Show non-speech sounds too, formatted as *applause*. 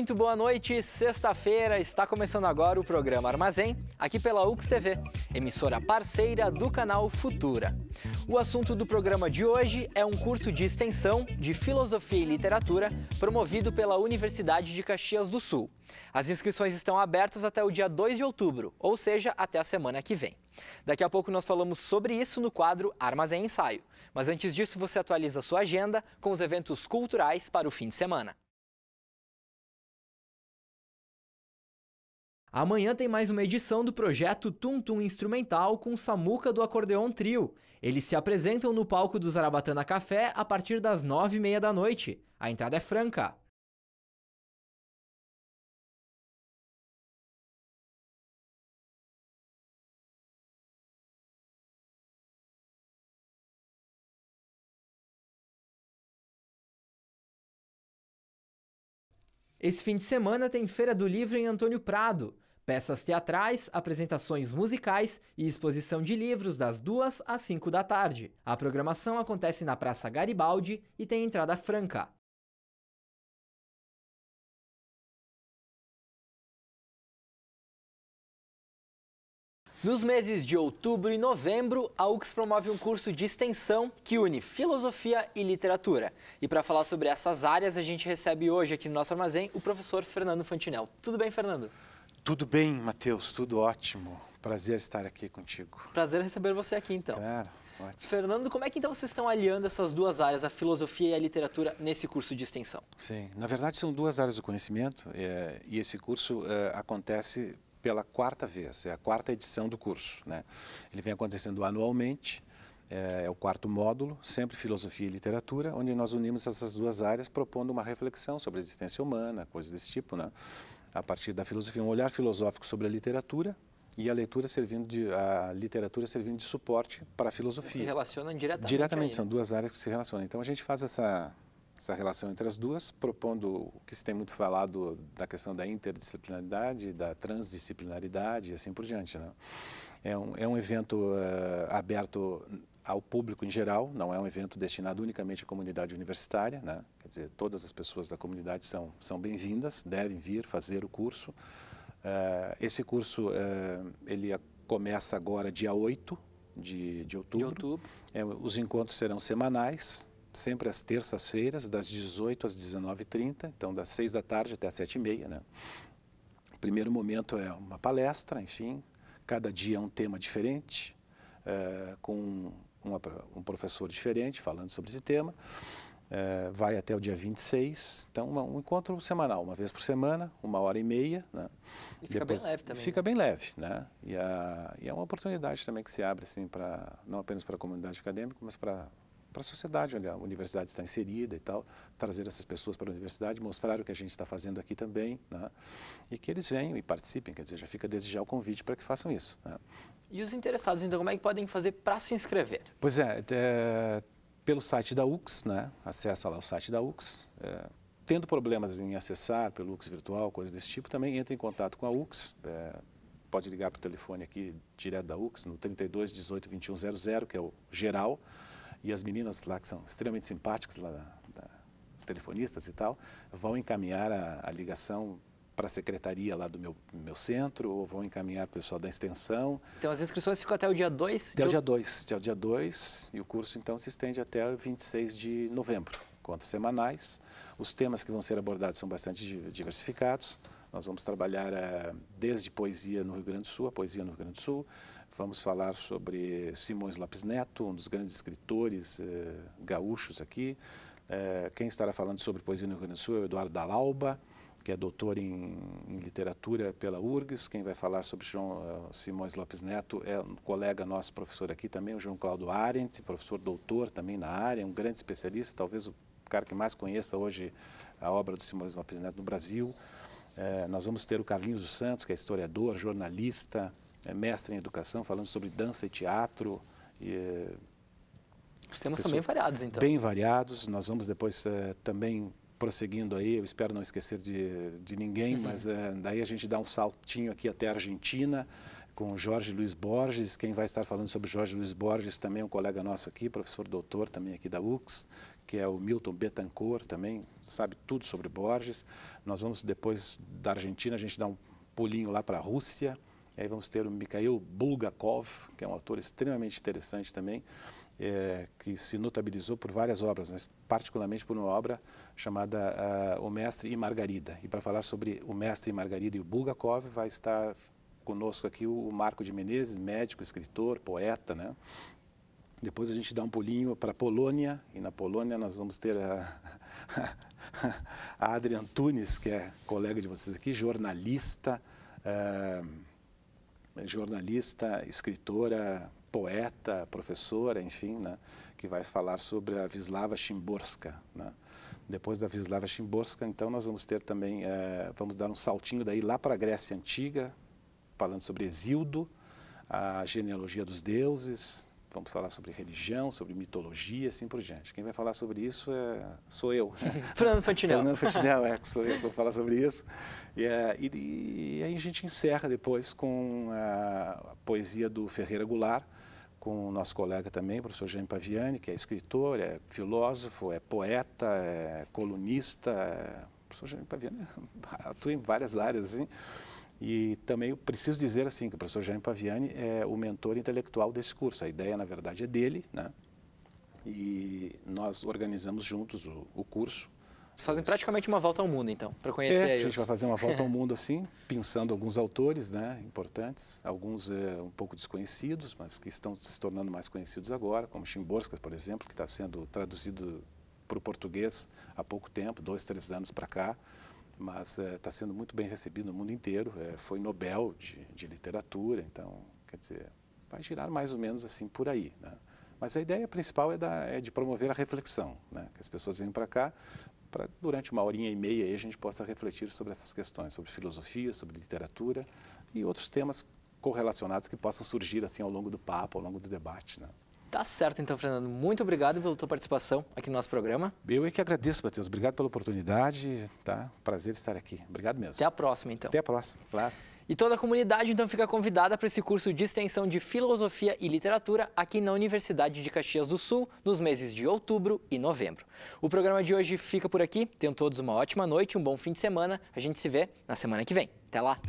muito boa noite. Sexta-feira está começando agora o programa Armazém, aqui pela UX TV, emissora parceira do canal Futura. O assunto do programa de hoje é um curso de extensão de Filosofia e Literatura promovido pela Universidade de Caxias do Sul. As inscrições estão abertas até o dia 2 de outubro, ou seja, até a semana que vem. Daqui a pouco nós falamos sobre isso no quadro Armazém Ensaio. Mas antes disso, você atualiza sua agenda com os eventos culturais para o fim de semana. Amanhã tem mais uma edição do projeto Tum Tum Instrumental com Samuca do Acordeon Trio. Eles se apresentam no palco do Zarabatana Café a partir das nove e meia da noite. A entrada é franca. Esse fim de semana tem Feira do Livro em Antônio Prado. Peças teatrais, apresentações musicais e exposição de livros das 2 às 5 da tarde. A programação acontece na Praça Garibaldi e tem entrada franca. Nos meses de outubro e novembro, a UX promove um curso de extensão que une filosofia e literatura. E para falar sobre essas áreas, a gente recebe hoje aqui no nosso armazém o professor Fernando Fantinel. Tudo bem, Fernando? Tudo bem, Matheus, tudo ótimo. Prazer estar aqui contigo. Prazer receber você aqui, então. Claro, ótimo. Fernando, como é que então vocês estão aliando essas duas áreas, a filosofia e a literatura, nesse curso de extensão? Sim, na verdade são duas áreas do conhecimento é, e esse curso é, acontece pela quarta vez, é a quarta edição do curso. Né? Ele vem acontecendo anualmente, é, é, o quarto módulo, sempre filosofia e literatura, onde nós unimos essas duas áreas propondo uma reflexão sobre a existência humana, coisas desse tipo, né? a partir da filosofia, um olhar filosófico sobre a literatura, e a leitura servindo de a literatura servindo de suporte para a filosofia. Se relacionam diretamente. Diretamente aí, né? são duas áreas que se relacionam. Então a gente faz essa essa relação entre as duas, propondo o que se tem muito falado da questão da interdisciplinaridade, da transdisciplinaridade e assim por diante. Né? É, um, é um evento uh, aberto ao público em geral, não é um evento destinado unicamente à comunidade universitária, né? quer dizer, todas as pessoas da comunidade são, são bem-vindas, devem vir fazer o curso. Uh, esse curso, uh, ele começa agora dia 8 de, de outubro. De outubro. É, os encontros serão semanais, sempre às terças-feiras, das 18 às 19h30, então das 6 da tarde até as 7h30. Né? O primeiro momento é uma palestra, enfim, cada dia é um tema diferente, é, com uma, um professor diferente falando sobre esse tema. É, vai até o dia 26, então uma, um encontro semanal, uma vez por semana, uma hora e meia. Né? E fica bem leve também. Fica né? bem leve, né? E, a, e é uma oportunidade também que se abre, assim, pra, não apenas para a comunidade acadêmica, mas para para a sociedade, onde a universidade está inserida e tal, trazer essas pessoas para a universidade, mostrar o que a gente está fazendo aqui também, né? e que eles venham e participem, quer dizer, já fica desde já o convite para que façam isso. Né? E os interessados, então, como é que podem fazer para se inscrever? Pois é, é, pelo site da UX, né? acessa lá o site da UX, é, tendo problemas em acessar pelo UX virtual, coisas desse tipo, também entre em contato com a UX, é, pode ligar para o telefone aqui direto da UX, no 32 18 21 00, que é o geral, e as meninas lá, que são extremamente simpáticas, lá, da, as telefonistas e tal, vão encaminhar a, a ligação para a secretaria lá do meu, meu centro, ou vão encaminhar o pessoal da extensão. Então as inscrições ficam até o dia 2? Até o dia 2, até o dia 2, e o curso então se estende até 26 de novembro, quanto semanais. Os temas que vão ser abordados são bastante diversificados. Nós vamos trabalhar eh, desde poesia no Rio Grande do Sul, a poesia no Rio Grande do Sul, Vamos falar sobre Simões Lopes Neto, um dos grandes escritores eh, gaúchos aqui. Eh, quem estará falando sobre poesia no Rio Grande do Sul é o Eduardo Dalauba, que é doutor em, em literatura pela URGS. Quem vai falar sobre João uh, Simões Lopes Neto é um colega nosso, professor aqui também, o João Cláudio Arendt, professor doutor também na área, um grande especialista, talvez o cara que mais conheça hoje a obra do Simões Lopes Neto no Brasil. Eh, nós vamos ter o Carlinhos dos Santos, que é historiador, jornalista, é mestre em educação, falando sobre dança e teatro. E, eh, Os temas são bem variados, então. Bem variados. Nós vamos depois é, também prosseguindo aí. Eu espero não esquecer de, de ninguém, uhum. *laughs* mas eh, daí a gente dá um saltinho aqui até a Argentina com Jorge Luiz Borges. Quem vai estar falando sobre Jorge Luiz Borges também é um colega nosso aqui, professor doutor também aqui da UX, que é o Milton Betancourt também, sabe tudo sobre Borges. Nós vamos depois da Argentina, a gente dá um pulinho lá para a Rússia aí vamos ter o Mikhail Bulgakov, que é um autor extremamente interessante também, é, que se notabilizou por várias obras, mas particularmente por uma obra chamada uh, O Mestre e Margarida. E para falar sobre o Mestre e Margarida e o Bulgakov, vai estar conosco aqui o Marco de Menezes, médico, escritor, poeta, né? Depois a gente dá um pulinho para a Polônia, e na Polônia nós vamos ter a, *laughs* a Adrian Tunis, que é colega de vocês aqui, jornalista, uh, né, jornalista, escritora, poeta, professora, enfim, né, que vai falar sobre a Vislava Szymborska. Né. Depois da Vislava Szymborska, então, nós vamos ter também, é, vamos dar um saltinho daí lá para a Grécia Antiga, falando sobre Exildo, a genealogia dos deuses, vamos falar sobre religião, sobre mitologia, assim por diante. Quem vai falar sobre isso é, sou eu. *laughs* Fernando Fantinel. Fernando Fantinel, é, sou eu que vou falar sobre isso. E, é, e, e, aí a gente encerra depois com a, é, a poesia do Ferreira Goulart, com o nosso colega também, o professor Jaime Paviani, que é escritor, é filósofo, é poeta, é colunista. É, o professor Jaime Paviani *laughs* atua em várias áreas, assim. E também preciso dizer assim que o professor Jaime Paviani é o mentor intelectual desse curso. A ideia, na verdade, é dele, né? E nós organizamos juntos o, o curso. Vocês fazem praticamente uma volta ao mundo, então, para conhecer é, A gente vai fazer uma volta ao *laughs* mundo, assim, pensando alguns autores né, importantes, alguns é, um pouco desconhecidos, mas que estão se tornando mais conhecidos agora, como Chimborska, por exemplo, que está sendo traduzido para o português há pouco tempo, dois, três anos para cá mas está eh, sendo muito bem recebido no mundo inteiro. Eh, foi Nobel de, de literatura, então, quer dizer, vai girar mais ou menos assim por aí. Né? Mas a ideia principal é, da, é, de promover a reflexão, né? que as pessoas venham para cá para durante uma horinha e meia aí, a gente possa refletir sobre essas questões, sobre filosofia, sobre literatura e outros temas correlacionados que possam surgir assim ao longo do papo, ao longo do debate. Né? Tá certo, então, Fernando. Muito obrigado pela tua participação aqui no nosso programa. Eu é que agradeço, Matheus. Obrigado pela oportunidade, tá? Prazer estar aqui. Obrigado mesmo. Até a próxima, então. Até a próxima, claro. E toda a comunidade, então, fica convidada para esse curso de extensão de Filosofia e Literatura aqui na Universidade de Caxias do Sul, nos meses de outubro e novembro. O programa de hoje fica por aqui. Tenham todos uma ótima noite, um bom fim de semana. A gente se vê na semana que vem. Até lá!